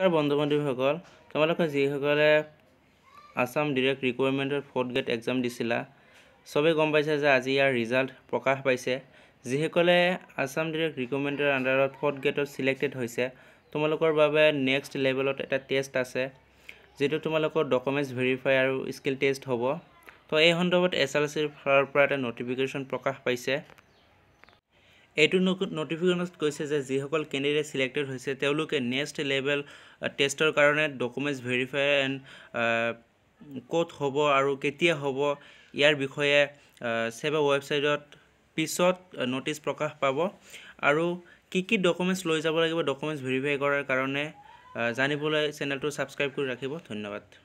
নমস্কাৰ বন্ধু বান্ধৱীসকল তোমালোকে যিসকলে আসাম ডিৰেক্ট ৰিকুৱাৰমেণ্টৰ ফৰ্থ গ্ৰেড এক্সাম দিছিলা চবেই গম পাইছে যে আজি ইয়াৰ ৰিজাল্ট প্ৰকাশ পাইছে যিসকলে আসাম ডিৰেক্ট ৰিকুৱাৰমেণ্টৰ আণ্ডাৰত ফৰ্থ গ্ৰেডত চিলেক্টেড হৈছে তোমালোকৰ বাবে নেক্সট লেভেলত এটা টেষ্ট আছে যিটো তোমালোকৰ ডকুমেণ্টছ ভেৰিফাই আৰু স্কিল টেষ্ট হ'ব তো এই সন্দৰ্ভত এছ এল চিৰ ফালৰ পৰা এটা নটিফিকেশ্যন প্ৰকাশ পাইছে এইটো নটিফিকেশ্যনত কৈছে যে যিসকল কেণ্ডিডেট চিলেক্টেড হৈছে তেওঁলোকে নেক্সট লেভেল টেষ্টৰ কাৰণে ডকুমেণ্টছ ভেৰিফাই এণ্ড ক'ত হ'ব আৰু কেতিয়া হ'ব ইয়াৰ বিষয়ে চেবা ৱেবছাইটত পিছত নটিচ প্ৰকাশ পাব আৰু কি কি ডকুমেণ্টছ লৈ যাব লাগিব ডকুমেণ্টছ ভেৰিফাই কৰাৰ কাৰণে জানিবলৈ চেনেলটো ছাবস্ক্ৰাইব কৰি ৰাখিব ধন্যবাদ